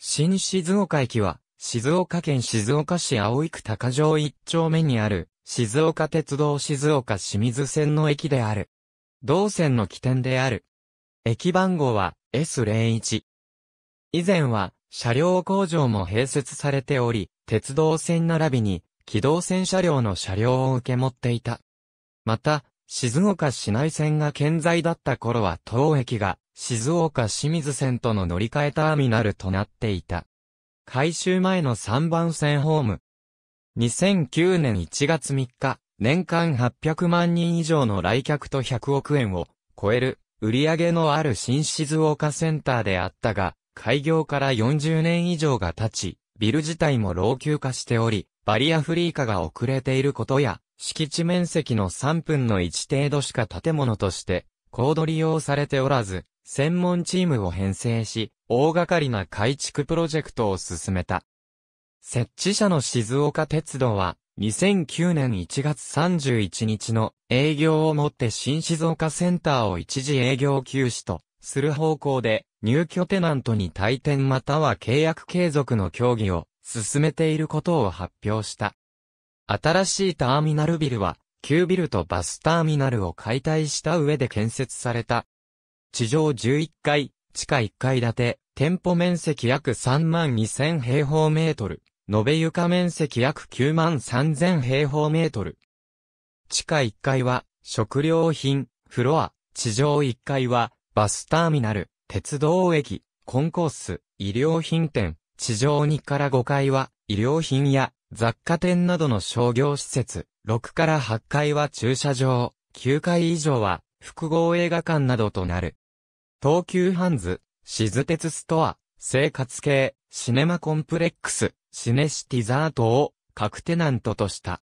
新静岡駅は、静岡県静岡市井区高城一丁目にある、静岡鉄道静岡清水線の駅である。同線の起点である。駅番号は S01。以前は、車両工場も併設されており、鉄道線並びに、機動線車両の車両を受け持っていた。また、静岡市内線が健在だった頃は当駅が、静岡清水線との乗り換えターミナルとなっていた。改修前の3番線ホーム。2009年1月3日、年間800万人以上の来客と100億円を超える売り上げのある新静岡センターであったが、開業から40年以上が経ち、ビル自体も老朽化しており、バリアフリー化が遅れていることや、敷地面積の3分の1程度しか建物として、高度利用されておらず、専門チームを編成し、大掛かりな改築プロジェクトを進めた。設置者の静岡鉄道は、2009年1月31日の営業をもって新静岡センターを一時営業休止とする方向で入居テナントに退店または契約継続の協議を進めていることを発表した。新しいターミナルビルは旧ビルとバスターミナルを解体した上で建設された地上11階、地下1階建て、店舗面積約3万2000平方メートル、延べ床面積約9万3000平方メートル。地下1階は、食料品、フロア、地上1階は、バスターミナル、鉄道駅、コンコース、医療品店、地上2から5階は、医療品や雑貨店などの商業施設、6から8階は駐車場、9階以上は複合映画館などとなる。東急ハンズ、静鉄ストア、生活系、シネマコンプレックス、シネシティザートを、各テナントとした。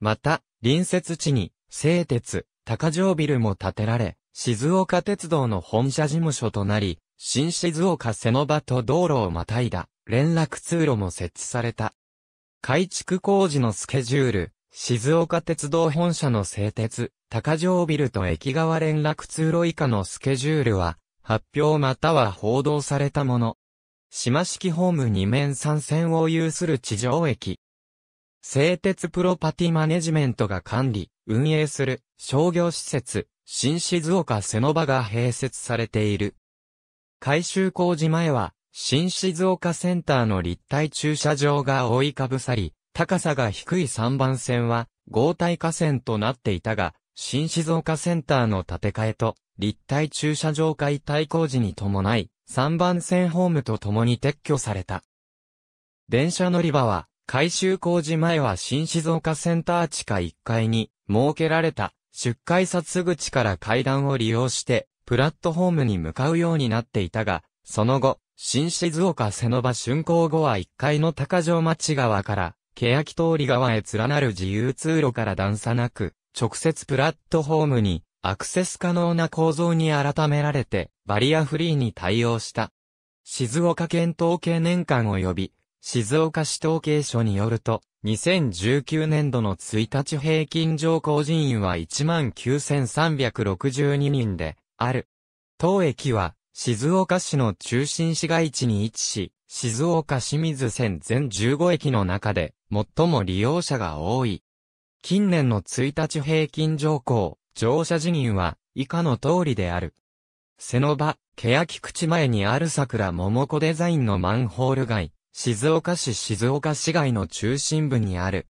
また、隣接地に、製鉄、高城ビルも建てられ、静岡鉄道の本社事務所となり、新静岡瀬の場と道路をまたいだ、連絡通路も設置された。改築工事のスケジュール、静岡鉄道本社の製鉄、高城ビルと駅側連絡通路以下のスケジュールは、発表または報道されたもの。島式ホーム2面3線を有する地上駅。製鉄プロパティマネジメントが管理、運営する商業施設、新静岡瀬野場が併設されている。改修工事前は、新静岡センターの立体駐車場が覆いかぶさり、高さが低い3番線は、合体河川となっていたが、新静岡センターの建て替えと、立体駐車場解体工事に伴い、3番線ホームと共に撤去された。電車乗り場は、改修工事前は新静岡センター地下1階に設けられた出海札口から階段を利用してプラットホームに向かうようになっていたが、その後、新静岡瀬の場竣工後は1階の高城町側から欅通り側へ連なる自由通路から段差なく、直接プラットホームにアクセス可能な構造に改められて、バリアフリーに対応した。静岡県統計年間及び、静岡市統計所によると、2019年度の1日平均上降人員は19,362人で、ある。当駅は、静岡市の中心市街地に位置し、静岡市水線全15駅の中で、最も利用者が多い。近年の1日平均上降、乗車辞任は以下の通りである。瀬の場、欅口前にある桜桃子デザインのマンホール街、静岡市静岡市街の中心部にある。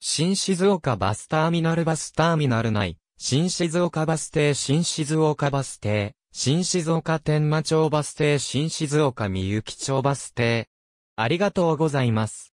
新静岡バスターミナルバスターミナル内、新静岡バス停新静岡バス停、新静岡天満町バス停新静岡みゆき町バス停。ありがとうございます。